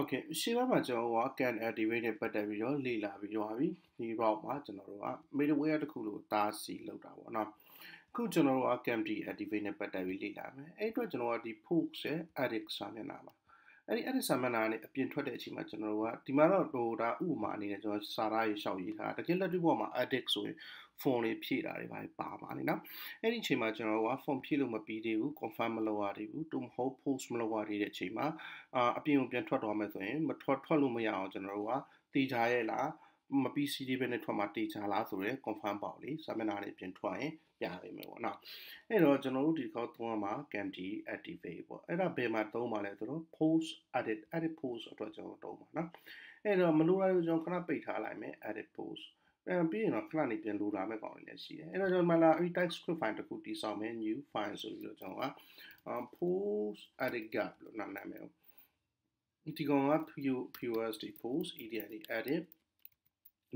Okay ရှေ့ဘက်မှာကျွန်တော်က can activate နဲ့ပတ်သက်ပြီးတော့လေ့လာပြီးတော့ပြီဒီ route မှာကျွန်တော်တို့က middleware တစ်ခုလို့တားဆီးလောက်တာပေါ့နော်အခုကျွန်တော်တို့က can deactivate နဲ့ပတ်သက်ပြီးလေ့လာမယ်အဲ့အတွက်ကျွန်တော်ကဒီ forks ရဲ့ edit စာမျက်နှာပါအဲ့ဒီအဲ့ဒီဆာမန်နာကနေအပြင်ထွက်တဲ့အချိန်မှာကျွန်တော်တို့ကဒီမှာတော့ဟိုဒါဥပမာအနေနဲ့ကျွန်တော်စာသားရေးရှောက်ရေးထားတကယ်လက်တွေ့ပေါ်မှာ addict ဆိုရင်ဖုန်းလေးဖြည့်တာတွေပါပါပါနေနော်အဲ့ဒီအချိန်မှာကျွန်တော်တို့ကဖုန်းဖြည့်လို့မပြီးသေးဘူး confirm မလုပ်ရသေးဘူးသူမဟုတ် post မလုပ်ရသေးတဲ့အချိန်မှာအာအပြင်ကိုပြန်ထွက်သွားမယ်ဆိုရင်မထွက်ထွက်လို့မရအောင်ကျွန်တော်တို့ကတေချာရဲ့လားမ PCD ပဲနဲ့ထွက်မှာတေချာလားဆိုရယ် confirm ပေါ့လေ seminar တွေပြင်ထွက်ရင်ပြပေးမယ်ပေါ့နော်အဲ့တော့ကျွန်တော်တို့ဒီကောက်သုံးမှာ candy activate ပေါ့အဲ့ဒါဘယ်မှာသုံးပါလဲဆိုတော့ post edit edit post အတွက်ကျွန်တော်သုံးပါနော်အဲ့တော့မလိုတာကိုကျွန်တော်ခဏပိတ်ထားလိုက်မယ် edit post အဲပြီးရင်တော့ခဏနေပြန်လိုတာမဲ့ကောင်းလေးလည်းရှိတယ်အဲ့တော့ကျွန်တော်မလာအဲ့ type script file တစ်ခုတည်ဆောင်မယ် new file ဆိုပြီးတော့ကျွန်တော်က post edit gap လို့နာမည်ကိုဒီကောင်က pure pure post edit edit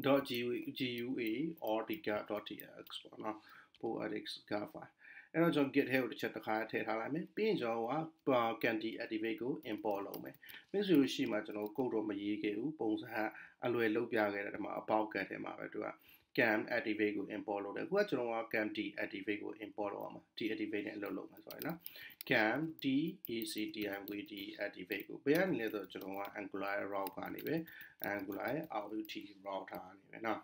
.gua.tk.tx ပေါ့နော် poedx gar file အဲ့တော့ကျွန်တော် git ထဲကိုတစ်ချက်တစ်ခါထည့်ထားလိုက်မယ်ပြီးရင်ကျွန်တော်က candy activate ကို import လုပ်မယ်မင်းဆိုလို့ရှိမှကျွန်တော် code တော့မရေးခဲ့ဘူးပုံစံအလွယ်လုပ်ပြခဲ့တယ်ဒီမှာ about ကတ်ထဲမှာပဲသူက cam activate ကို import လုပ်တယ်အခုကကျွန်တော်က cam d activate ကို import လုပ်အောင်ပါ d activate နဲ့အလုပ်လုပ်မှာဆိုရင်နော် cam d ectim with d activate ကိုဘယ်ကနေလဲဆိုတော့ကျွန်တော်က angular route ကနေပဲ angular out router ကနေပဲနော်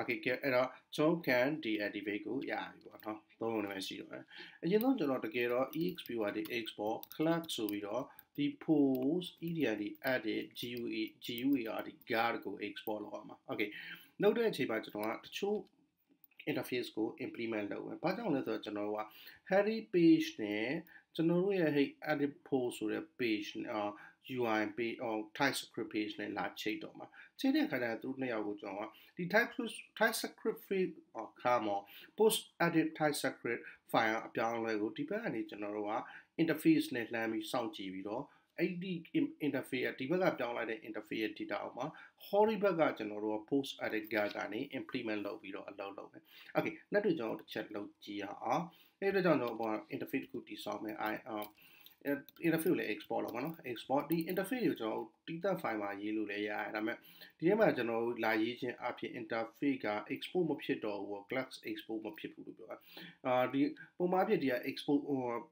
okay အဲ့တော့ကျွန်တော် can deactivate ကိုရပြီပေါ့နော်သုံးလုံးလည်းရှိတော့တယ်အရင်ဆုံးကျွန်တော်တကယ်တော့ export export clerk ဆိုပြီးတော့ဒီ post edit edit GUI GUI ဒီ guard ကို export လုပ်အောင်ပါ okay နှုတ်တဲ့အချိန်မှာကျွန်တော်ကတချို့ interface ကို implement လုပ်မယ်။ဘာကြောင့်လဲဆိုတော့ကျွန်တော်က Harry page နဲ့ကျွန်တော်တို့ရဲ့ hey adipol ဆိုတဲ့ page အာ UI page or TypeScript page နဲ့လာချိန်တော့မှာချိန်တဲ့အခါကျတော့သူနှစ်ယောက်ကိုကျွန်တော်ကဒီ TypeScript TypeScript file အော် come on post edit TypeScript file အပြောင်းအလဲကိုဒီဘက်ကနေကျွန်တော်တို့က interface နဲ့လှမ်းပြီးစောင့်ကြည့်ပြီးတော့အဲ့ဒီ interface ဒီဘက်ကပြောင်းလိုက်တဲ့ interface data အောက်မှာ hori ဘက်ကကျွန်တော်တို့က post editor ကနေ implement လုပ်ပြီးတော့အလုပ်လုပ်မယ် okay လက်တွေ့ကျွန်တော်တစ်ချက်လုပ်ကြည့်ရအောင်အဲ့ဒါကြောင့်ကျွန်တော် interface တစ်ခုတည်ဆောက်မယ် i interface ကိုလည်း export လုပ်မှာနော် export ဒီ interface ကိုကျွန်တော်တီးသက် file မှာရေးလို့လည်းရရတယ်ဒါပေမဲ့ဒီထဲမှာကျွန်တော်လာရေးခြင်းအပြင် interface က export မဖြစ်တော့ဘူး class export မဖြစ်ဘူးလို့ပြောတာအာဒီပုံမှန်အဖြစ်ဒီက export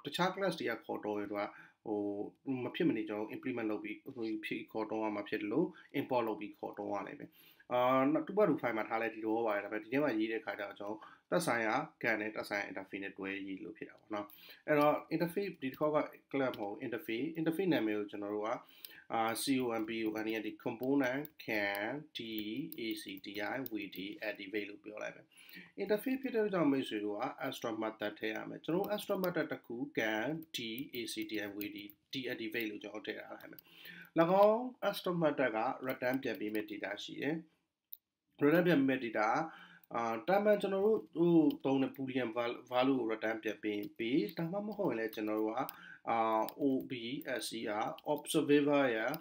တခြား class တွေကခေါ်တော့ရင်တော့ဟိုမဖြစ်မနေကျွန်တော် implement လုပ်ပြီးဟိုဖြစ်ခေါ်တော့ရမှာဖြစ်တယ်လို့ import လုပ်ပြီးခေါ်တော့ရတယ်ပဲအာတူပါတူ file မှာထားလဲဒီလိုပါတယ်ဒါပေမဲ့ဒီထဲမှာရေးတဲ့ခါကျတော့ကျွန်တော်သက်ဆိုင်ရာ GAN နဲ့သက်ဆိုင်ရာ interface နဲ့တွဲရေးလို့ဖြစ်တာပေါ့နော်အဲ့တော့ interface ဒီတစ်ခေါက်က club မဟုတ် interface interface နာမည်ကိုကျွန်တော်တို့ကအာ COMPO အနေနဲ့ဒီ component can d acdi vd activate လို့ပြောလိုက်ပဲ interface ဖြစ်တဲ့ကြောင့်မိတ်ဆွေတို့က extra method ထည့်ရမယ်ကျွန်တော် extra method တစ်ခု can d actmvd deactivate လို့ကျွန်တော်ထည့်ထားရမယ်၎င်း extra method က return ပြန်ပေးမဲ့ data ရှိတယ် return ပြန်ပေးမဲ့ data အာတာမန်ကျွန်တော်တို့ဟိုသုံးတဲ့ boolean value ကို return ပြန်ပေးပြီးဒါမှမဟုတ်ရင်လည်းကျွန်တော်တို့ကအာ obscr observer ရဲ့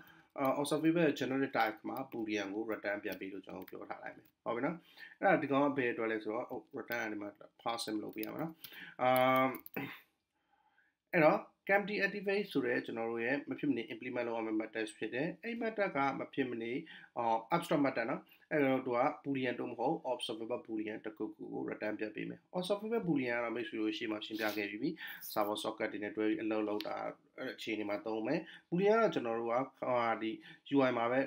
observable generic type မှာ boolean ကို return ပြန်ပေးလို့ကျွန်တော်ပြောထားလိုက်မယ်ဟုတ်ပြီနော်အဲ့ဒါဒီကောင်ကဘယ်အတွက်လဲဆိုတော့ return ကဒီမှာ pass sim လုပ်ပြရမှာနော်အာအဲ့တော့ cam deactivate ဆိုတဲ့ကျွန်တော်တို့ရဲ့မဖြစ်မနေ implement လုပ်ရမယ့် method ဖြစ်တယ်အဲ့ method ကမဖြစ်မနေ abstract method နော်အဲ့တော့သူက boolean တော့မဟုတ် observable boolean တစ်ခုခုကို return ပြပေးမယ် observable boolean ကတော့မိတ်ဆွေတို့ရှေ့မှာရှင်းပြခဲ့ပြီးပြီ server socket တွေနဲ့တွဲပြီးအလုပ်လုပ်တာအခြေအနေမှာသုံးမယ် boolean ကတော့ကျွန်တော်တို့ကဒီ UI မှာပဲ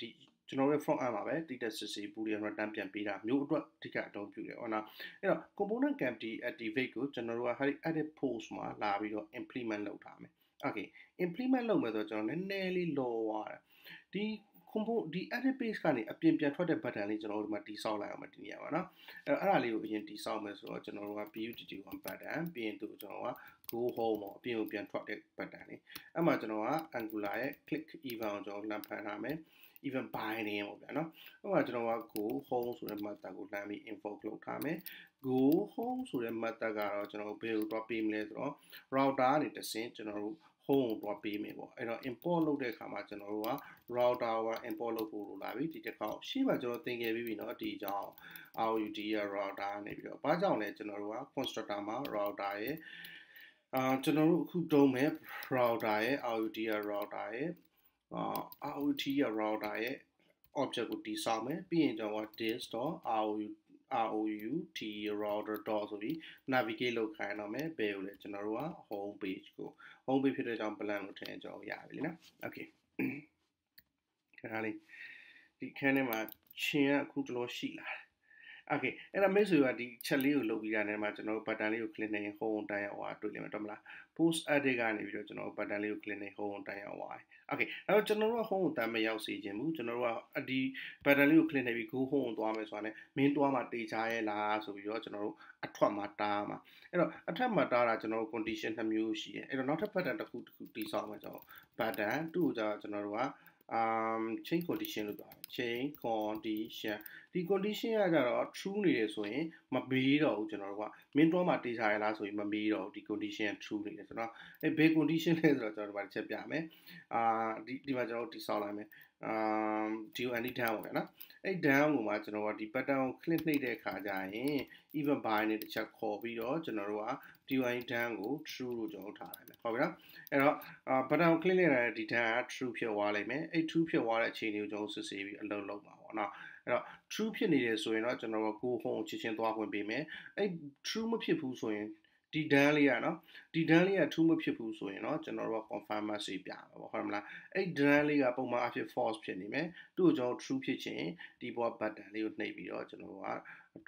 ဒီကျွန်တော်ရဲ့ front end မှာပဲ status စစ် boolean return ပြန်ပေးတာမျိုးအတွက်အဓိကအသုံးပြုတယ်ဟုတ်လားအဲ့တော့ component camp deactivate ကိုကျွန်တော်တို့ကဟာဒီ edit post မှာလာပြီးတော့ implement လုပ်ထားမယ် okay implement လုပ်မယ်ဆိုတော့ကျွန်တော်နည်းနည်းလေးလောသွားတယ်ဒီခုံဖို့ဒီ edit page ကနေအပြင်ပြန်ထွက်တဲ့ button လေးကျွန်တော်တို့ဒီမှာတိဆောက်လိုက်အောင်မတင်ရပါနော်အဲ့အဲ့ဒါလေးကိုအရင်တိဆောက်မယ်ဆိုတော့ကျွန်တော်တို့က PUTT1 button ပြီးရင်သူ့ကျွန်တော်က go home ပေါ့အပြင်ကိုပြန်ထွက်တဲ့ button လေးအဲ့မှာကျွန်တော်က angular ရဲ့ click event ကိုကျွန်တော်လှမ်းဖမ်းထားမယ် even binding ပေါ့ဗျာနော်ဟိုမှာကျွန်တော်က go home ဆိုတဲ့ method ကိုလှမ်းပြီး info လုပ်ထားမယ် go home ဆိုတဲ့ method ကတော့ကျွန်တော်ဘယ်လိုတော့ပေးမလဲဆိုတော့ router ကနေတဆင့်ကျွန်တော်တို့ home ကိုသွားပေးမယ်ပေါ့အဲ့တော့ import လုပ်တဲ့အခါမှာကျွန်တော်တို့က router ကို import လုပ်ဖို့လိုလာပြီဒီတစ်ခေါက်ရှေ့မှာကျွန်တော်သင်ခဲ့ပြီးပြီเนาะဒီအကြောင်း RUD ရ router နေပြီးတော့ဘာကြောင့်လဲကျွန်တော်တို့က constructor မှာ router ရဲ့အာကျွန်တော်တို့အခုတုံးမဲ့ router ရဲ့ RUD ရ router ရဲ့အာ RUD ရ router ရဲ့ object ကိုတည်ဆောက်မယ်ပြီးရင်ကျွန်တော်က dist.ru rout router dot ဆိုပြီး navigate လုပ်ခိုင်းတော့မယ်ဘယ်ကိုလဲကျွန်တော်တို့က home page ကို home page ဖြစ်တဲ့ကြောင့် plan လို့ထည့်ကျွန်တော်ရပြီလीနော် okay ခဏလေးဒီခန်းထဲမှာရှင်ကအခုတလောရှိလာတယ်โอเคအဲ့ဒါမိတ်ဆွေကဒီချက်လေးကိုလုပ်ပြီးတာနဲ့မှကျွန်တော်တို့ button လေးကို click နေရင် home တိုင်းရောက်သွားတွေ့လိမ့်မယ်တော်မလား post edit ကနေပြီးတော့ကျွန်တော်တို့ button လေးကို click နေ home တိုင်းရောက်သွားโอเคအဲ့တော့ကျွန်တော်တို့က home ကိုတမ်းမရောက်စေချင်ဘူးကျွန်တော်တို့ကဒီ button လေးကို click နေပြီး go home ကိုသွားမယ်ဆိုတာနဲ့မင်းသွားမှာ တေချာရဲ့လားဆိုပြီးတော့ကျွန်တော်တို့အထွက်မှာတားမှာအဲ့တော့အထက်မှာတားတာကျွန်တော်တို့ condition နှစ်မျိုးရှိတယ်အဲ့တော့နောက်ထပ် button တစ်ခုတစ်ခုတိဆောက်မှာကျွန်တော် button သူ့ကိုကျွန်တော်တို့က um chain condition လို့ပြောတယ် chain condition ဒီ condition ကကြတော့ true နေတယ်ဆိုရင်မမေးတော့ဘူးကျွန်တော်တို့က min တော့မှာတေးချရလားဆိုရင်မမေးတော့ဒီ condition true နေတယ်ဆိုတော့အဲ base condition လဲဆိုတော့ကျွန်တော်တို့ဒီချက်ပြမယ်အာဒီဒီမှာကျွန်တော်တို့တိဆောက်လိုက်မယ်အာ due any down ပေါ့နော်အဲ့ down ကိုမှကျွန်တော်တို့ဒီ pattern ကို click နှိပ်တဲ့အခါကျရင် even by နဲ့တစ်ချက်ခေါ်ပြီးတော့ကျွန်တော်တို့က due any down ကို true လို့ကျွန်တော်တို့ထားလိုက်မယ်ဟုတ်ပြီနော်အဲ့တော့ဘတန်ကို click လိုက်တာဒီတန်က true ဖြစ်သွားလိမ့်မယ်အဲ့ true ဖြစ်သွားတဲ့အခြေအနေကိုကျွန်တော်စစ်ဆေးပြီးအလုပ်လုပ်ပါပေါ့နော်အဲ့တော့ true ဖြစ်နေတယ်ဆိုရင်တော့ကျွန်တော်ကို home ချက်ချင်းသွားဝင်ပေးမယ်အဲ့ true မဖြစ်ဘူးဆိုရင်ဒီဒန်းလေးอ่ะเนาะဒီဒန်းလေးอ่ะထူးမဖြစ်ဘူးဆိုရင်เนาะကျွန်တော်တို့က confirm message ပြမှာပေါ့ဟုတ်မလားအဲ့ဒန်းလေးကပုံမှန်အဖြစ် false ဖြစ်နေမယ်သူ့ကိုကျွန်တော် true ဖြစ်ချင်ဒီဘော button လေးကိုနှိပ်ပြီးတော့ကျွန်တော်တို့က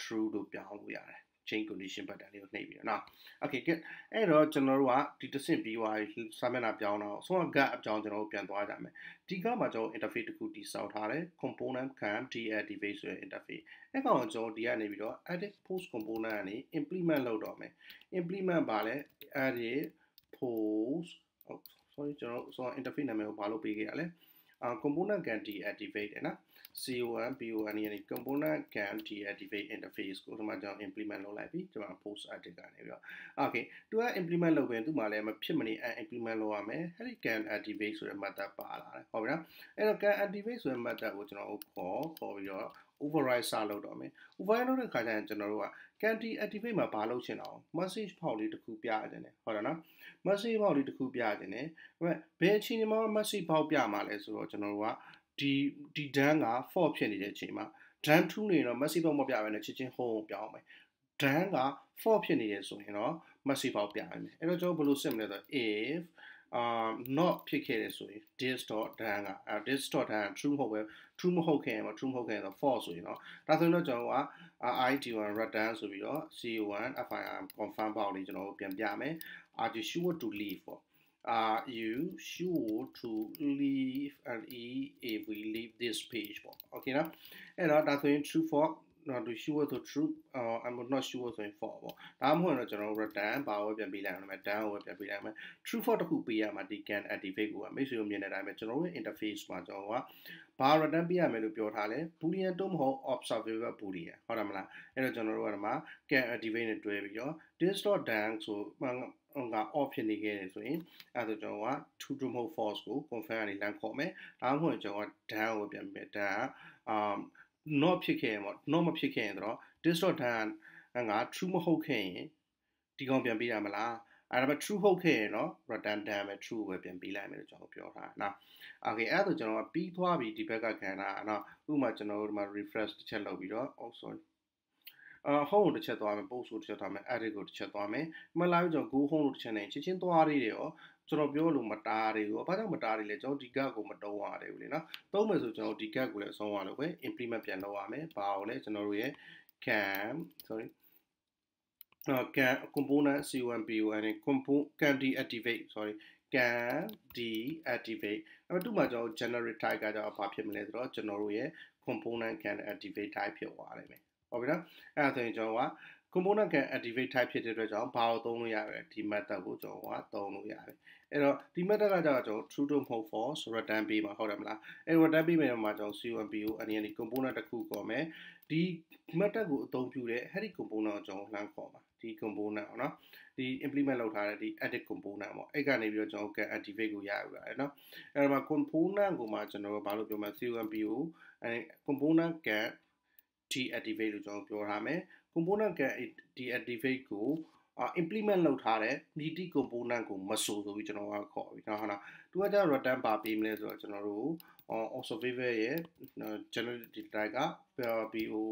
true လို့ပြောင်းလို့ရတယ် chain condition pattern လေးကိုနှိပ်ပြီးတော့နော် okay good အဲ့တော့ကျွန်တော်တို့ကဒီတစ်ဆင့်ပြီးသွားပြီစာမျက်နှာပြောင်းတော့အဆုံးအကတ်အပြောင်းကျွန်တော်တို့ပြန်သွားကြမယ်ဒီကမှာကျွန်တော် interface တစ်ခုတိစောက်ထားတယ် component can deactivate ဆိုတဲ့ interface အဲ့ကောင်ကိုကျွန်တော်ဒီကနေပြီးတော့ edit post component ကနေ implement လုပ်တော့မယ် implement ပါလဲ edit post sorry ကျွန်တော်ဆို interface နာမည်ကိုဘာလို့ပေးခဲ့ရလဲ component can deactivate တယ်နော် COM PON ရနေ component can deactivate interface ကိုဒီမှာကျွန်တော် implement လုပ်လိုက်ပြီကျွန်တော် post edit ကနေပြီးတော့ okay သူက implement လုပ်ရင်သူ့မှာလည်းမဖြစ်မနေ implement လုပ်ရမယ်အဲ့ဒီ can activate ဆိုတဲ့ method ပါလာတယ်ဟုတ်ပြီလားအဲ့တော့ can activate ဆိုတဲ့ method ကိုကျွန်တော်ခေါ်ခေါ်ပြီးတော့ override စလုပ်တော့မယ် override လုပ်တဲ့ခါကျရင်ကျွန်တော်တို့က can deactivate မှာဘာလုပ်ချင်အောင် message ပေါက်လေးတစ်ခုပြရခြင်းတယ်ဟုတ်တယ်နော် message ပေါက်လေးတစ်ခုပြရခြင်းတယ်ဒါပေမဲ့ဘယ်အချိန်မှာ message ပေါက်ပြမှာလဲဆိုတော့ကျွန်တော်တို့ကဒီဒီဒန်းက for ဖြစ်နေတဲ့အချိန်မှာဒန်း2နေတော့ massive မပြဘဲနဲ့ချက်ချင်း home ပြောင်းမယ်ဒန်းက for ဖြစ်နေရဆိုရင်တော့ massive ပေါက်ပြရမယ်အဲ့တော့ကျွန်တော်ဘယ်လိုစစ်မလဲဆိုတော့ if um not ဖြစ်ခဲ့တယ်ဆိုရင် this dot dan က this dot dan true မဟုတ်ပဲ true မဟုတ်ခင်မှာ true မဟုတ်ခင်ဆို false ဆိုရင်တော့ဒါဆိုရင်တော့ကျွန်တော်က it1 return ဆိုပြီးတော့ co1 fir confirm ပေါက်လေးကျွန်တော်တို့ပြန်ပြမယ် are you sure to leave ပေါ့ uh, you sure to leave an e if we leave this page ပေါ့ okay နော်အဲ့တော့ဒါဆိုရင် true for နော် do sure to true uh, I'm not sure ဆိုရင် for ပေါ့ဒါမှမဟုတ်တော့ကျွန်တော် return ဘာဝပြန်ပေးလိုက်အောင်မယ် down ဝပြန်ပေးလိုက်မယ် true for တခုပေးရမှာဒီ can activate ကိုကမိတ်ဆွေတို့မြင်တဲ့အတိုင်းပဲကျွန်တော်ရဲ့ interface မှာကျွန်တော်ကဘာ return ပေးရမယ်လို့ပြောထားလဲ boolean တော့မဟုတ် observable boolean ဟုတ်တယ်မလားအဲ့တော့ကျွန်တော်တို့ကဒီမှာ can activate နဲ့တွဲပြီးတော့ this.dang ဆိုက off ဖြစ်နေခဲ့တယ်ဆိုရင်အဲဒါဆိုကျွန်တော်က true true မဟုတ် false ကို confirm ကနေ line ခေါ်မယ်ဒါမှမဟုတ်ကျွန်တော်က done ကိုပြန်မယ် done က um not ဖြစ်ခဲ့ရင်ပေါ့ not မဖြစ်ခဲ့ရင်တော့ distort done က true မဟုတ်ခဲ့ရင်ဒီကောင်ပြန်ပေးရမလားအဲ့ဒါပေမဲ့ true ဟုတ်ခဲ့ရင်တော့ return done ပဲ true ပဲပြန်ပေးလိုက်မယ်လို့ကျွန်တော်ပြောထားတာနော် okay အဲ့ဒါဆိုကျွန်တော်ကပြီးသွားပြီဒီဘက်ကခန္ဓာနော်ဥပမာကျွန်တော်တို့ဒီမှာ refresh တစ်ချက်လုပ်ပြီးတော့ oh sorry အာဟောင်းကိုတစ်ချက်သွားမယ် post ကိုတစ်ချက်သွားမယ် edit ကိုတစ်ချက်သွားမယ်ဒီမှာ live ကျွန်တော် go home လို့တစ်ချက်နဲ့ချင်းချင်းသွားရည်ရောကျွန်တော်ပြောလို့မတားတယ်ရောဘာကြောင့်မတားတယ်လဲကျွန်တော်ဒီကတ်ကိုမတုံးရတယ်ဘူးလေနော်တုံးမယ်ဆိုကျွန်တော်ဒီကတ်ကိုလည်းအဆုံးရလို့ပဲ implement ပြန်လုပ်ရမယ်ဘာလို့လဲကျွန်တော်တို့ရဲ့ can sorry နော် can component c1 p1 နဲ့ component can deactivate sorry can deactivate အဲ့တူမှာကျွန်တော် generate type ကကြောင့်ဘာဖြစ်မလဲဆိုတော့ကျွန်တော်တို့ရဲ့ component can activate type ဖြစ်သွားတယ်ဟုတ်ပြီနော်အဲ့ဒါဆိုရင်ကျွန်တော်က component can activate type ဖြစ်တဲ့အတွက်ကြောင့်ဘာကိုသုံးလို့ရလဲဒီ method ကိုကျွန်တော်ကသုံးလို့ရတယ်အဲ့တော့ဒီ method ကကြောင့်ကျွန်တော် true to မဟုတ် false return ပေးမှာဟုတ်တယ်မလားအဲ့ return ပေးမယ်မှာကျွန်တော် COMP ကိုအနေနဲ့ component တစ်ခုခေါ်မယ်ဒီ method ကိုအသုံးပြုတဲ့အဲ့ဒီ component ကိုကျွန်တော်လှမ်းခေါ်ပါဒီ component ပေါ့နော်ဒီ implement လုပ်ထားတဲ့ဒီ edit component ပေါ့အဲ့ကနေပြီးတော့ကျွန်တော် can activate ကိုရယူရတယ်နော်အဲ့တော့မှာ component ကိုမှကျွန်တော်ဘာလို့ပြောမလဲ COMP ကိုအဲ့ component can deactivate လို့ကျွန်တော်ပြောထားမယ် component က deactivate ကို implement လုပ်ထားတဲ့ niti component ကိုမဆိုဆိုပြီးကျွန်တော်ကခေါ်ပြီနော်ဟုတ်လားသူကကျ return ပါပေးမလဲဆိုတော့ကျွန်တော်တို့ observable ရဲ့ generate data က PO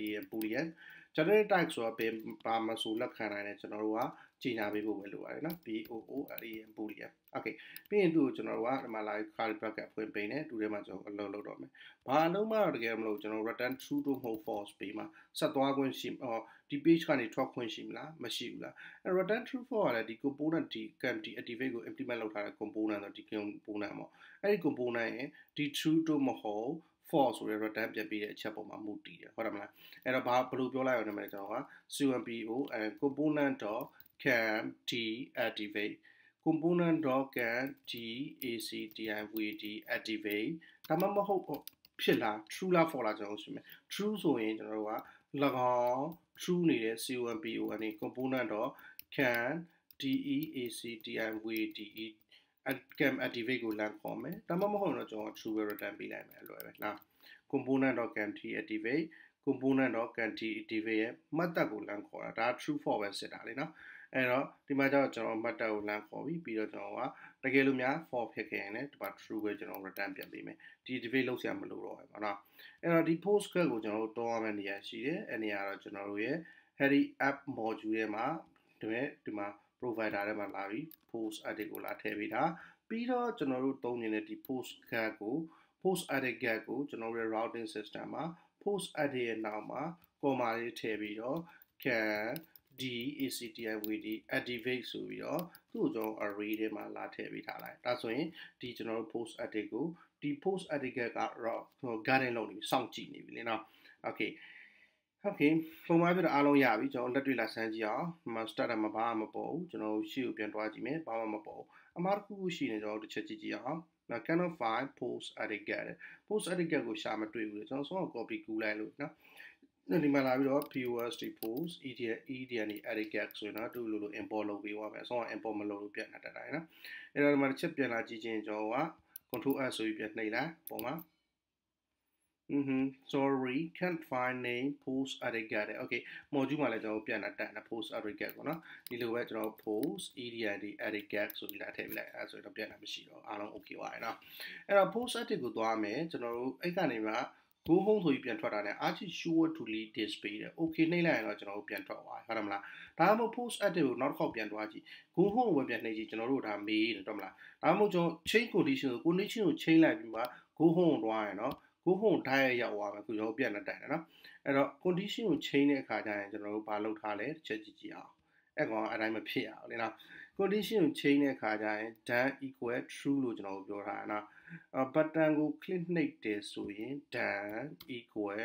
LE boolean generate type ဆိုတော့ဘယ်ဘာမှဆိုလက်ခံနိုင်တယ်ကျွန်တော်တို့ကကြီးညာပေးဖို့ပဲလိုပါတယ်နော် BOO AN boolean okay ပြီးရင်သူ့ကိုကျွန်တော်တို့ကဒီမှာ live curly bracket ဖွင့်ပေးနေသူထဲမှာကျွန်တော်အလုပ်လုပ်တော့မယ်ဘာအလုံးမှတော့တကယ်မလို့ကျွန်တော် return true တို့မဟုတ် false ပေးမှာဆက်သွားခွင့်ရှိဟောဒီ page ကနေထွက်ခွင့်ရှိမလားမရှိဘူးလားအဲ return true false ကလည်းဒီ component ဒီ camp ဒီ activate ကို implement လုပ်ထားတဲ့ component တော့ဒီ component ပေါ့အဲဒီ component ရဲ့ဒီ true တို့မဟုတ် for ဆိုတဲ့ return ပြန်ပေးတဲ့အချက်ပေါ်မှာမူတည်တယ်ဟုတ်တယ်မလားအဲ့တော့ဘာဘယ်လိုပြောလိုက်ရအောင်လဲကျွန်တော်က CMPO and component dot can deactivate component dot can deactivate activate ဒါမှမဟုတ်ဖြစ်လား true လား for လားကျွန်တော်ရှင်မယ် true ဆိုရင်ကျွန်တော်တို့က၎င်း true နေတဲ့ COMPO အနေ component တော့ can deactivate cam activate ကို lan ခေါ်မယ်ဒါမှမဟုတ်တော့ကျွန်တော် true return ပေးလိုက်မယ်အလွယ်ပဲနော် component.can t activate component.can t activate ရဲ့မှတ်တပ်ကို lan ခေါ်တာဒါ true for ပဲစစ်တာလေနော်အဲ့တော့ဒီမှာကျတော့ကျွန်တော်မှတ်တပ်ကို lan ခေါ်ပြီးပြီးတော့ကျွန်တော်ကတကယ်လို့များ for ဖြစ်ခဲ့ရင်လည်းဒီမှာ true ပဲကျွန်တော် return ပြန်ပေးမယ်ဒီ activate လုပ်စရာမလိုတော့ဘူးနော်အဲ့တော့ဒီ postgres ကိုကျွန်တော်တို့တောင်းရမယ့်နေရာရှိတယ်အဲ့နေရာတော့ကျွန်တော်တို့ရဲ့ heady app module ရဲ့မှာဒီမဲ့ဒီမှာ provider ထဲမှာလာပြီး post edit ကိုလာထည့်ပေးတာပြီးတော့ကျွန်တော်တို့သုံးနေတဲ့ဒီ post gap ကို post edit gap ကိုကျွန်တော်တို့ routing system မှာ post edit ရဲ့နောက်မှာ comma လေးထည့်ပြီးတော့ can DACTIVD activate ဆိုပြီးတော့သူ့ကျွန်တော် array ထဲမှာလာထည့်ပေးထားလိုက်ဒါဆိုရင်ဒီကျွန်တော်တို့ post edit ကိုဒီ post edit က garden လုပ်နေပြီစောင့်ကြည့်နေပြီလေနော် okay ဟုတ်ကဲ့ပုံမှန်ပြတော့အားလုံးရပြီကျွန်တော်လက်တွေ့လာဆန်းကြည့်အောင်ဒီမှာ start တာမပါမပေါ်ဘူးကျွန်တော်ရှေ့ကိုပြန်တွားကြည့်မယ်ဘာမှမပေါ်ဘူးအမှားတစ်ခုခုရှိနေကျွန်တော်တစ်ချက်ကြည့်ကြည့်အောင်နော် cannot find post aggregate post aggregate ကိုရှာမတွေ့ဘူးလေကျွန်တော်ဆုံးအောင် copy ကူးလိုက်လို့နော်ဒီမှာလာပြီးတော့ POST post EDN EDN aggregate ဆိုရင်တော့သူ့လိုလို import လုပ်ပေးသွားမယ်အဆုံးအောင် import မလုပ်လို့ပြန်နေတာတိုင်းနော်အဲ့တော့ဒီမှာတစ်ချက်ပြန်လာကြည့်ချင်းကျွန်တော်က control S ဆိုပြီးပြန်နှိပ်လိုက် ပုံမှာ mhm sorry can't find name post aggregate တဲ့ okay မော်ဂျူးမှာလည်းကျွန်တော်ပြန်တာတက်တာ post aggregate ပေါ့နော်ဒီလိုပဲကျွန်တော် post edd aggregate ဆိုပြီးလာထည့်ပြလိုက်အဲဆိုတော့ပြန်တာမရှိတော့အားလုံး okay ပါတယ်နော်အဲ့တော့ post add ကိုသွားမယ်ကျွန်တော်တို့အဲ့ကနေမှာ go home ဆိုပြီးပြန်ထွက်တာနဲ့ archi sure to leave this page တဲ့ okay နှိပ်လိုက်ရင်တော့ကျွန်တော်တို့ပြန်ထွက်သွားဟုတ်တယ်မလားဒါမှမဟုတ် post active ကိုနောက်တစ်ခေါက်ပြန်သွားကြည့် go home ဝင်ပြန်နှိပ်ကြည့်ကျွန်တော်တို့ဒါမေးတယ်တော်မလားဒါမှမဟုတ်ကျွန်တော် change condition ကို condition ကို change လိုက်ပြီးမှ go home ကိုသွားရင်တော့ကိုဟုန်ထားရရောက်သွားမယ်ခုကျွန်တော်ပြန်လက်တိုင်တယ်နော်အဲ့တော့ condition ကို change တဲ့အခါကျရင်ကျွန်တော်တို့ဘာလုပ်ထားလဲတစ်ချက်ကြည့်ကြည့်အောင်အဲ့ကောင်အတိုင်းမဖြစ်အောင်လေနော် condition ကို change တဲ့အခါကျရင် done equal true လို့ကျွန်တော်တို့ပြောထားတယ်နော်အဘတ်တန်ကို click နှိပ်တယ်ဆိုရင် done equal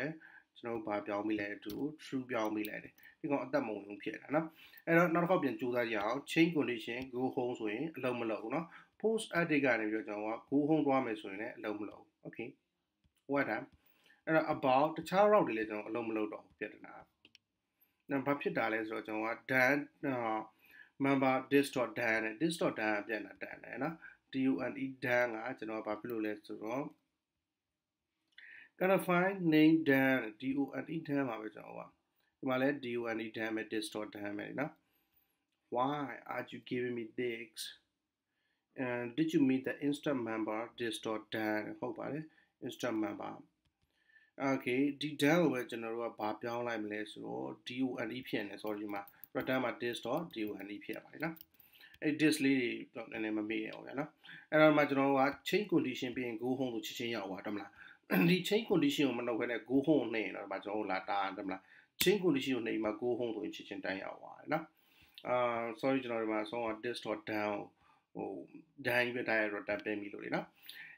ကျွန်တော်တို့ဘာပြောင်းမိလဲသူ true ပြောင်းမိလိုက်တယ်ဒီကောင်အသက်မဝင်ဘူးဖြစ်တာနော်အဲ့တော့နောက်တစ်ခေါက်ပြန်ကြိုးစားကြအောင် change condition go home ဆိုရင်အလုံးမလုံးဘူးနော် post edit ကနေပြီးတော့ကျွန်တော်က go home သွားမယ်ဆိုရင်လည်းအလုံးမလုံးဘူး okay What about the child? တခြား route John, dan member dis.dan နဲ့ dis.dan ပြန်တာ dan နဲ့နော် tune dan ကကျွန်တော်ကဘာဖြစ်လို့လဲဆိုတော့ gonna find name dan done dan and done dan ပဲ dis.dan ပဲနော် why are you giving me this and did you meet the instant member about it? instrument ပါโอเคဒီ done ကိုပဲကျွန်တော်တို့ကဘာပြောင်းလိုက်မလဲဆိုတော့ done ဖြစ်နေ sorry ဒီမှာ return မှာ dis တော့ done ဖြစ်ရပါတယ်နော်အဲ့ dis လေးတွေတော့နည်းနည်းမမေ့ရအောင်ဗျာနော်အဲ့တော့မှကျွန်တော်တို့က chain condition ပြီးရင် go home ကိုချက်ချင်းရောက်သွားတယ်မလားဒီ chain condition ကိုမနှုတ်ခဲနဲ့ go home နဲ့တော့ဒီမှာကျွန်တော်တို့လာတာတယ်မလား chain condition ကိုနေပြီးမှ go home ဆိုရင်ချက်ချင်းတန်းရောက်သွားတယ်နော်အာ sorry ကျွန်တော်ဒီမှာအဆုံးက dis တော့ down ဟို down ပဲတိုင်းရတော့ down ပြင်ပြီလို့လေနော်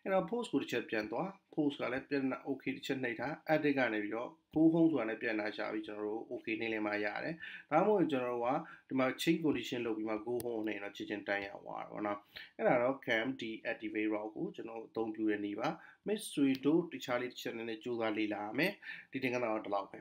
အဲ့တော့ post ကိုတစ်ချက်ပြန်သွား post ကလည်းပြန် okay တစ်ချက်နှိပ်ထား edit ကနေပြီးတော့ go home ဆိုတာနဲ့ပြန်လာရှာပြီးကျွန်တော်တို့ okay နေလင်းမှရတယ်ဒါမှမဟုတ်ကျွန်တော်တို့ကဒီမှာ change condition လုပ်ပြီးမှ go home နေတော့ချက်ချင်းတိုင်းရသွားတော့နော်အဲ့ဒါတော့ cam deactivate route ကိုကျွန်တော်အသုံးပြုရနေပါ miss sui do တခြားလေးတစ်ချက်နဲ့ကြိုးစားလေ့လာရမယ်ဒီတင်ကတော့တော့ဒီလောက်ပဲ